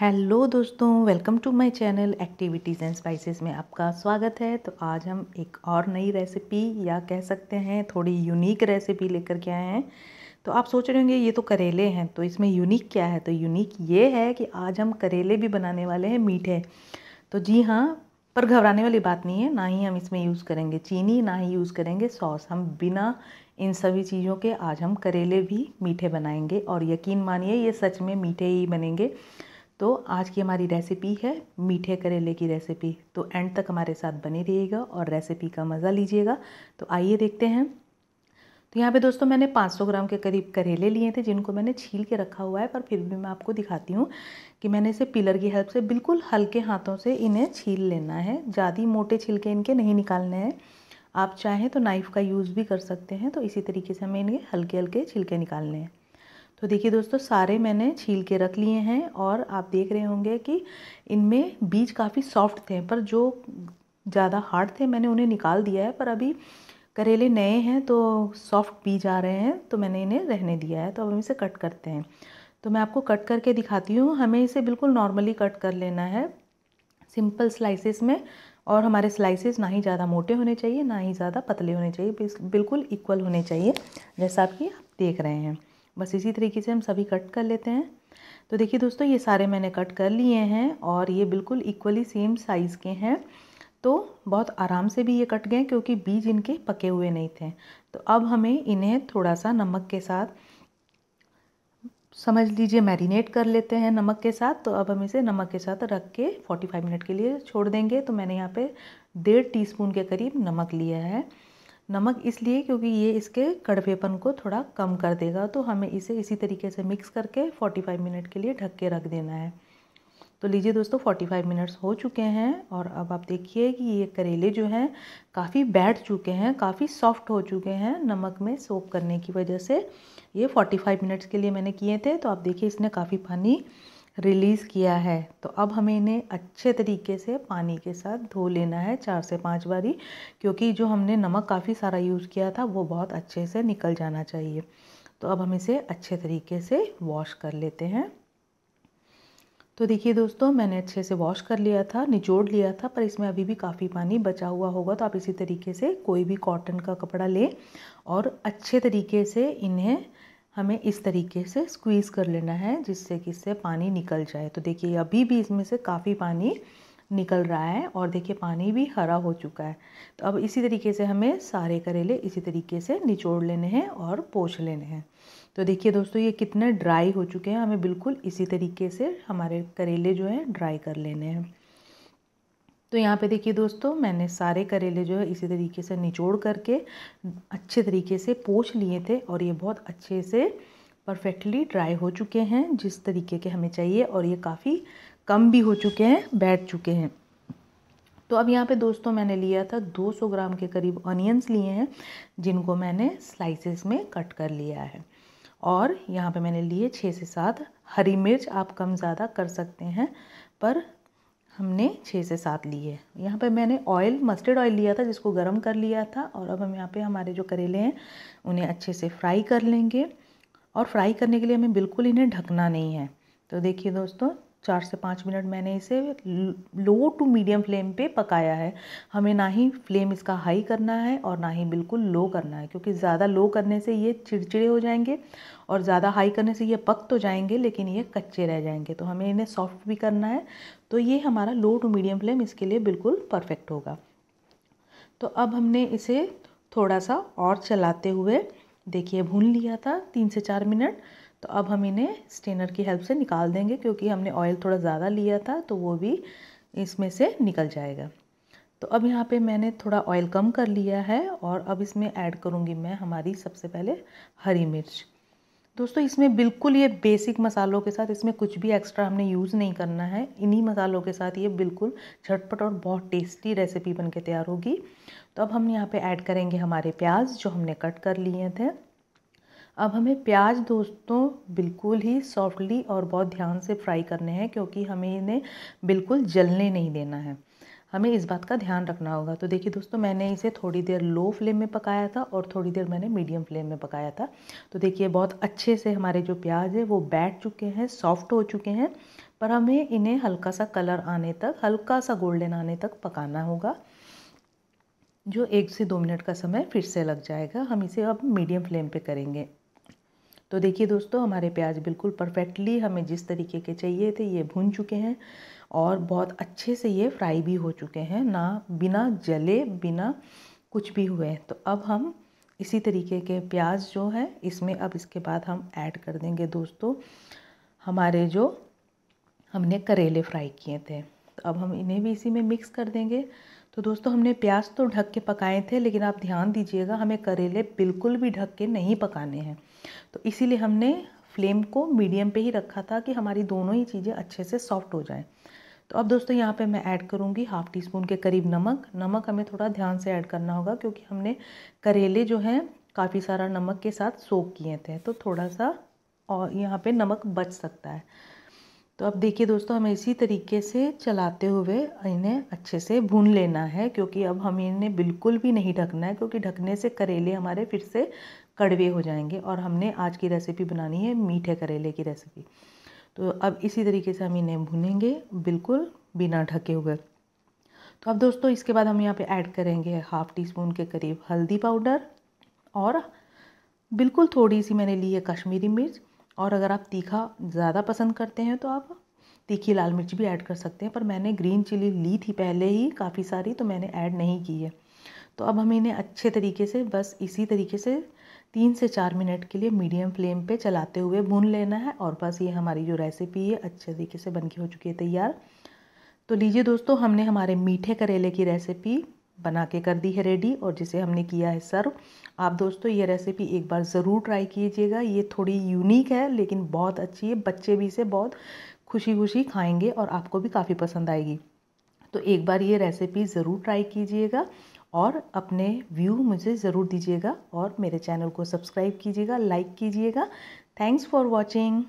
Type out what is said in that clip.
hello दोस्तों welcome to my channel activities and spices में आपका स्वागत है तो आज हम एक और नई रेसिपी या कह सकते हैं थोड़ी यूनिक रेसिपी लेकर के आए हैं तो आप सोच रहे होंगे ये तो करेले हैं तो इसमें यूनिक क्या है तो यूनिक ये है कि आज हम करेले भी बनाने वाले हैं मीठे तो जी हाँ पर घबराने वाली बात नहीं है ना ही हम इसमें यूज़ करेंगे चीनी ना ही यूज़ करेंगे सॉस हम बिना इन सभी चीज़ों के आज हम करेले भी मीठे बनाएंगे और यकीन मानिए ये सच में मीठे ही बनेंगे तो आज की हमारी रेसिपी है मीठे करेले की रेसिपी तो एंड तक हमारे साथ बने रहिएगा और रेसिपी का मज़ा लीजिएगा तो आइए देखते हैं तो यहाँ पे दोस्तों मैंने 500 ग्राम के करीब करेले लिए थे जिनको मैंने छील के रखा हुआ है पर फिर भी मैं आपको दिखाती हूँ कि मैंने इसे पिलर की हेल्प से बिल्कुल हल्के हाथों से इन्हें छील लेना है ज़्यादा मोटे छिलके इनके नहीं निकालने हैं आप चाहें तो नाइफ़ का यूज़ भी कर सकते हैं तो इसी तरीके से हमें इनके हल्के हल्के छिलके निकालने हैं तो देखिए दोस्तों सारे मैंने छील के रख लिए हैं और आप देख रहे होंगे कि इनमें बीज काफ़ी सॉफ्ट थे पर जो ज़्यादा हार्ड थे मैंने उन्हें निकाल दिया है पर अभी करेले नए हैं तो सॉफ्ट बीज आ रहे हैं तो मैंने इन्हें रहने दिया है तो अब हम इसे कट करते हैं तो मैं आपको कट करके दिखाती हूँ हमें इसे बिल्कुल नॉर्मली कट कर लेना है सिंपल स्लाइसेस में और हमारे स्लाइसेस ना ही ज़्यादा मोटे होने चाहिए ना ही ज़्यादा पतले होने चाहिए बिल्कुल इक्वल होने चाहिए जैसा आप कि आप देख रहे हैं बस इसी तरीके से हम सभी कट कर लेते हैं तो देखिए दोस्तों ये सारे मैंने कट कर लिए हैं और ये बिल्कुल इक्वली सेम साइज़ के हैं तो बहुत आराम से भी ये कट गए क्योंकि बीज इनके पके हुए नहीं थे तो अब हमें इन्हें थोड़ा सा नमक के साथ समझ लीजिए मैरिनेट कर लेते हैं नमक के साथ तो अब हम इसे नमक के साथ रख के 45 मिनट के लिए छोड़ देंगे तो मैंने यहाँ पे डेढ़ टीस्पून के करीब नमक लिया है नमक इसलिए क्योंकि ये इसके कड़वेपन को थोड़ा कम कर देगा तो हमें इसे इसी तरीके से मिक्स करके 45 मिनट के लिए ढक के रख देना है तो लीजिए दोस्तों 45 मिनट्स हो चुके हैं और अब आप देखिए कि ये करेले जो हैं काफ़ी बैठ चुके हैं काफ़ी सॉफ्ट हो चुके हैं नमक में सोप करने की वजह से ये 45 मिनट्स के लिए मैंने किए थे तो आप देखिए इसने काफ़ी पानी रिलीज़ किया है तो अब हमें इन्हें अच्छे तरीके से पानी के साथ धो लेना है चार से पाँच बारी क्योंकि जो हमने नमक काफ़ी सारा यूज़ किया था वो बहुत अच्छे से निकल जाना चाहिए तो अब हम इसे अच्छे तरीके से वॉश कर लेते हैं तो देखिए दोस्तों मैंने अच्छे से वॉश कर लिया था निचोड़ लिया था पर इसमें अभी भी काफ़ी पानी बचा हुआ होगा तो आप इसी तरीके से कोई भी कॉटन का कपड़ा लें और अच्छे तरीके से इन्हें हमें इस तरीके से स्क्वीज़ कर लेना है जिससे कि इससे पानी निकल जाए तो देखिए अभी भी इसमें से काफ़ी पानी निकल रहा है और देखिए पानी भी हरा हो चुका है तो अब इसी तरीके से हमें सारे करेले इसी तरीके से निचोड़ लेने हैं और पोछ लेने हैं तो देखिए दोस्तों ये कितने ड्राई हो चुके हैं हमें बिल्कुल इसी तरीके से हमारे करेले जो हैं ड्राई कर लेने हैं तो यहाँ पे देखिए दोस्तों मैंने सारे करेले जो है इसी तरीके से निचोड़ करके अच्छे तरीके से पोछ लिए थे और ये बहुत अच्छे से परफेक्टली ड्राई हो चुके हैं जिस तरीके के हमें चाहिए और ये काफ़ी कम भी हो चुके हैं बैठ चुके हैं तो अब यहाँ पे दोस्तों मैंने लिया था 200 ग्राम के करीब ऑनियंस लिए हैं जिनको मैंने स्लाइसेस में कट कर लिया है और यहाँ पे मैंने लिए छः से सात हरी मिर्च आप कम ज़्यादा कर सकते हैं पर हमने छः से सात ली है यहाँ पे मैंने ऑयल मस्टर्ड ऑयल लिया था जिसको गर्म कर लिया था और अब हम यहाँ पे हमारे जो करेले हैं उन्हें अच्छे से फ्राई कर लेंगे और फ्राई करने के लिए हमें बिल्कुल इन्हें ढकना नहीं है तो देखिए दोस्तों चार से पाँच मिनट मैंने इसे लो टू मीडियम फ्लेम पे पकाया है हमें ना ही फ्लेम इसका हाई करना है और ना ही बिल्कुल लो करना है क्योंकि ज़्यादा लो करने से ये चिड़चिड़े हो जाएंगे और ज़्यादा हाई करने से ये पक तो जाएंगे लेकिन ये कच्चे रह जाएंगे तो हमें इन्हें सॉफ्ट भी करना है तो ये हमारा लो टू मीडियम फ्लेम इसके लिए बिल्कुल परफेक्ट होगा तो अब हमने इसे थोड़ा सा और चलाते हुए देखिए भून लिया था तीन से चार मिनट तो अब हम इन्हें स्टेनर की हेल्प से निकाल देंगे क्योंकि हमने ऑयल थोड़ा ज़्यादा लिया था तो वो भी इसमें से निकल जाएगा तो अब यहाँ पे मैंने थोड़ा ऑयल कम कर लिया है और अब इसमें ऐड करूँगी मैं हमारी सबसे पहले हरी मिर्च दोस्तों इसमें बिल्कुल ये बेसिक मसालों के साथ इसमें कुछ भी एक्स्ट्रा हमने यूज़ नहीं करना है इन्हीं मसालों के साथ ये बिल्कुल झटपट और बहुत टेस्टी रेसिपी बन के तैयार होगी तो अब हम यहाँ पे ऐड करेंगे हमारे प्याज जो हमने कट कर लिए थे अब हमें प्याज दोस्तों बिल्कुल ही सॉफ्टली और बहुत ध्यान से फ्राई करने हैं क्योंकि हमें इन्हें बिल्कुल जलने नहीं देना है हमें इस बात का ध्यान रखना होगा तो देखिए दोस्तों मैंने इसे थोड़ी देर लो फ्लेम में पकाया था और थोड़ी देर मैंने मीडियम फ्लेम में पकाया था तो देखिए बहुत अच्छे से हमारे जो प्याज है वो बैठ चुके हैं सॉफ्ट हो चुके हैं पर हमें इन्हें हल्का सा कलर आने तक हल्का सा गोल्डन आने तक पकाना होगा जो एक से दो मिनट का समय फिर से लग जाएगा हम इसे अब मीडियम फ्लेम पे करेंगे तो देखिए दोस्तों हमारे प्याज बिल्कुल परफेक्टली हमें जिस तरीके के चाहिए थे ये भून चुके हैं और बहुत अच्छे से ये फ्राई भी हो चुके हैं ना बिना जले बिना कुछ भी हुए तो अब हम इसी तरीके के प्याज जो है इसमें अब इसके बाद हम ऐड कर देंगे दोस्तों हमारे जो हमने करेले फ्राई किए थे तो अब हम इन्हें भी इसी में मिक्स कर देंगे तो दोस्तों हमने प्याज तो ढक के पकाए थे लेकिन आप ध्यान दीजिएगा हमें करेले बिल्कुल भी ढक के नहीं पकाने हैं तो इसीलिए हमने फ्लेम को मीडियम पे ही रखा था कि हमारी दोनों ही चीज़ें अच्छे से सॉफ्ट हो जाएं तो अब दोस्तों यहाँ पे मैं ऐड करूँगी हाफ़ टी स्पून के करीब नमक नमक हमें थोड़ा ध्यान से ऐड करना होगा क्योंकि हमने करेले जो हैं काफ़ी सारा नमक के साथ सोख किए थे तो थोड़ा सा और यहाँ पर नमक बच सकता है तो अब देखिए दोस्तों हमें इसी तरीके से चलाते हुए इन्हें अच्छे से भून लेना है क्योंकि अब हम इन्हें बिल्कुल भी नहीं ढकना है क्योंकि ढकने से करेले हमारे फिर से कड़वे हो जाएंगे और हमने आज की रेसिपी बनानी है मीठे करेले की रेसिपी तो अब इसी तरीके से हम इन्हें भूनेंगे बिल्कुल बिना ढके हुए तो अब दोस्तों इसके बाद हम यहाँ पे ऐड करेंगे हाफ़ टी स्पून के करीब हल्दी पाउडर और बिल्कुल थोड़ी सी मैंने ली है कश्मीरी मिर्च और अगर आप तीखा ज़्यादा पसंद करते हैं तो आप तीखी लाल मिर्च भी ऐड कर सकते हैं पर मैंने ग्रीन चिली ली थी पहले ही काफ़ी सारी तो मैंने ऐड नहीं की है तो अब हम इन्हें अच्छे तरीके से बस इसी तरीके से तीन से चार मिनट के लिए मीडियम फ्लेम पे चलाते हुए भून लेना है और बस ये हमारी जो रेसिपी है अच्छे तरीके से बन के हो चुकी है तैयार तो लीजिए दोस्तों हमने हमारे मीठे करेले की रेसिपी बना के कर दी है रेडी और जिसे हमने किया है सर्व आप दोस्तों ये रेसिपी एक बार ज़रूर ट्राई कीजिएगा ये थोड़ी यूनिक है लेकिन बहुत अच्छी है बच्चे भी इसे बहुत खुशी खुशी खाएंगे और आपको भी काफ़ी पसंद आएगी तो एक बार ये रेसिपी ज़रूर ट्राई कीजिएगा और अपने व्यू मुझे ज़रूर दीजिएगा और मेरे चैनल को सब्सक्राइब कीजिएगा लाइक कीजिएगा थैंक्स फॉर वॉचिंग